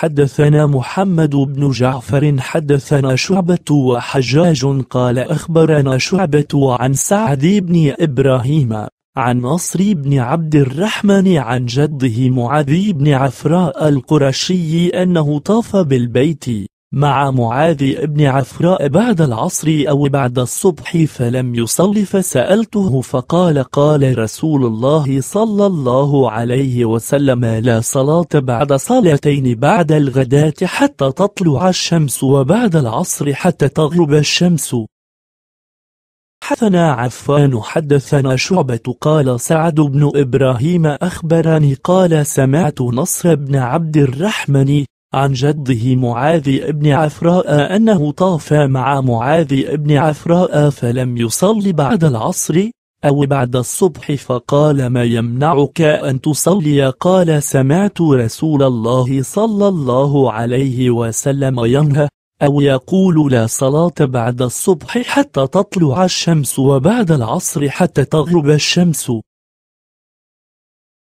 حدثنا محمد بن جعفر حدثنا شعبة وحجاج قال أخبرنا شعبة عن سعد بن إبراهيم عن نصر بن عبد الرحمن عن جده معاذ بن عفراء القرشي أنه طاف بالبيت مع معاذ بن عفراء بعد العصر أو بعد الصبح فلم يصل فسألته فقال قال رسول الله صلى الله عليه وسلم لا صلاة بعد صلاتين بعد الغداة حتى تطلع الشمس وبعد العصر حتى تغرب الشمس حدثنا عفان حدثنا شعبة قال سعد بن إبراهيم أخبرني قال سمعت نصر بن عبد الرحمن عن جده معاذ بن عفراء أنه طاف مع معاذ بن عفراء فلم يصل بعد العصر أو بعد الصبح فقال ما يمنعك أن تصلي قال سمعت رسول الله صلى الله عليه وسلم ينهى أو يقول لا صلاة بعد الصبح حتى تطلع الشمس وبعد العصر حتى تغرب الشمس